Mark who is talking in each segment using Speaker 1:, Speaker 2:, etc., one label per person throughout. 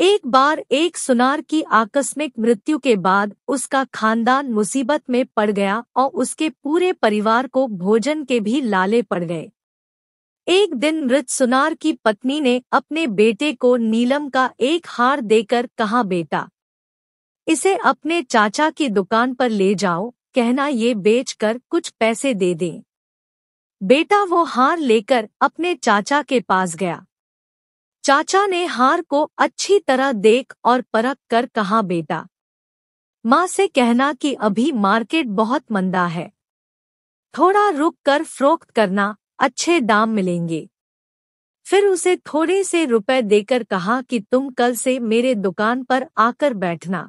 Speaker 1: एक बार एक सुनार की आकस्मिक मृत्यु के बाद उसका खानदान मुसीबत में पड़ गया और उसके पूरे परिवार को भोजन के भी लाले पड़ गए एक दिन मृत सुनार की पत्नी ने अपने बेटे को नीलम का एक हार देकर कहा बेटा इसे अपने चाचा की दुकान पर ले जाओ कहना ये बेचकर कुछ पैसे दे दें बेटा वो हार लेकर अपने चाचा के पास गया चाचा ने हार को अच्छी तरह देख और परख कर कहा बेटा माँ से कहना कि अभी मार्केट बहुत मंदा है थोड़ा रुक कर फ्रोक्त करना अच्छे दाम मिलेंगे फिर उसे थोड़े से रुपए देकर कहा कि तुम कल से मेरे दुकान पर आकर बैठना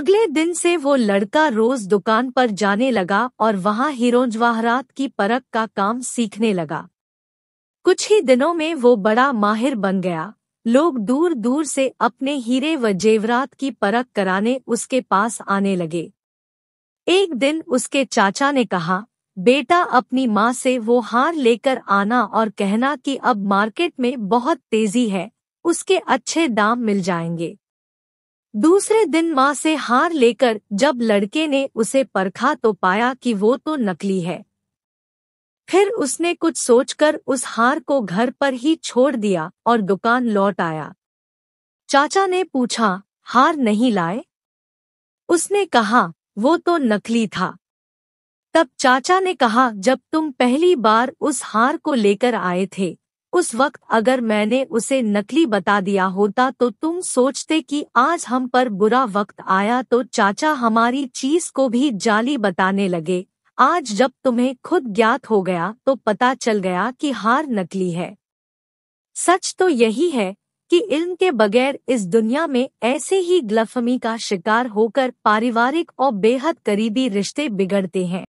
Speaker 1: अगले दिन से वो लड़का रोज दुकान पर जाने लगा और वहाँ हीरो जवाहरात की परख का काम सीखने लगा कुछ ही दिनों में वो बड़ा माहिर बन गया लोग दूर दूर से अपने हीरे व जेवरात की परख कराने उसके पास आने लगे एक दिन उसके चाचा ने कहा बेटा अपनी माँ से वो हार लेकर आना और कहना कि अब मार्केट में बहुत तेजी है उसके अच्छे दाम मिल जाएंगे दूसरे दिन माँ से हार लेकर जब लड़के ने उसे परखा तो पाया कि वो तो नकली है फिर उसने कुछ सोचकर उस हार को घर पर ही छोड़ दिया और दुकान लौट आया चाचा ने पूछा हार नहीं लाए उसने कहा वो तो नकली था तब चाचा ने कहा जब तुम पहली बार उस हार को लेकर आए थे उस वक्त अगर मैंने उसे नकली बता दिया होता तो तुम सोचते कि आज हम पर बुरा वक्त आया तो चाचा हमारी चीज को भी जाली बताने लगे आज जब तुम्हें खुद ज्ञात हो गया तो पता चल गया कि हार नकली है सच तो यही है कि इल्म के बगैर इस दुनिया में ऐसे ही ग्लफमी का शिकार होकर पारिवारिक और बेहद करीबी रिश्ते बिगड़ते हैं